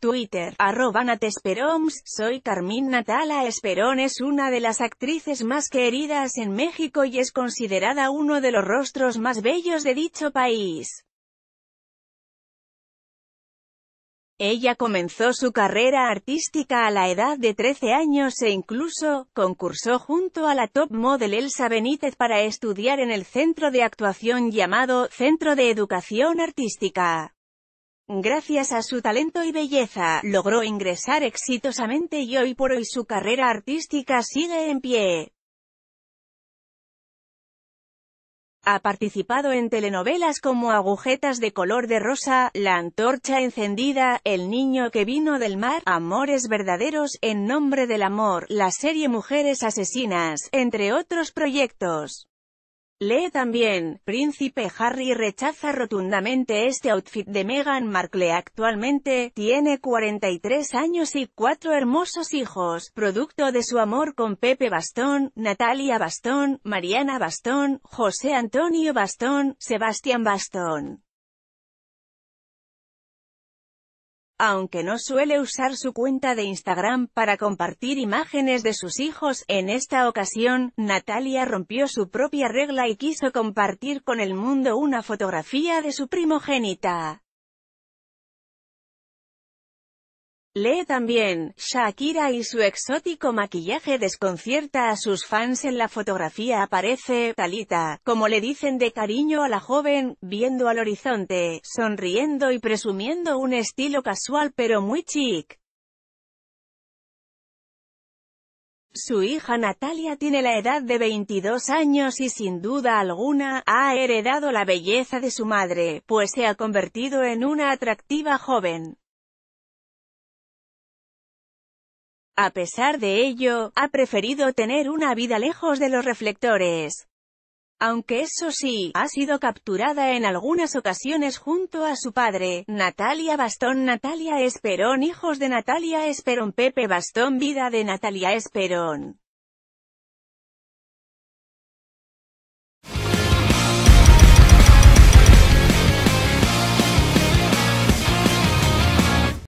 Twitter, arroba soy Carmín Natala Esperón es una de las actrices más queridas en México y es considerada uno de los rostros más bellos de dicho país. Ella comenzó su carrera artística a la edad de 13 años e incluso, concursó junto a la top model Elsa Benítez para estudiar en el centro de actuación llamado Centro de Educación Artística. Gracias a su talento y belleza, logró ingresar exitosamente y hoy por hoy su carrera artística sigue en pie. Ha participado en telenovelas como Agujetas de color de rosa, La antorcha encendida, El niño que vino del mar, Amores verdaderos, En nombre del amor, la serie Mujeres asesinas, entre otros proyectos. Lee también, Príncipe Harry rechaza rotundamente este outfit de Meghan Markle actualmente, tiene 43 años y cuatro hermosos hijos, producto de su amor con Pepe Bastón, Natalia Bastón, Mariana Bastón, José Antonio Bastón, Sebastián Bastón. Aunque no suele usar su cuenta de Instagram para compartir imágenes de sus hijos, en esta ocasión, Natalia rompió su propia regla y quiso compartir con el mundo una fotografía de su primogénita. Lee también, Shakira y su exótico maquillaje desconcierta a sus fans en la fotografía aparece, Talita, como le dicen de cariño a la joven, viendo al horizonte, sonriendo y presumiendo un estilo casual pero muy chic. Su hija Natalia tiene la edad de 22 años y sin duda alguna, ha heredado la belleza de su madre, pues se ha convertido en una atractiva joven. A pesar de ello, ha preferido tener una vida lejos de los reflectores. Aunque eso sí, ha sido capturada en algunas ocasiones junto a su padre, Natalia Bastón Natalia Esperón Hijos de Natalia Esperón Pepe Bastón Vida de Natalia Esperón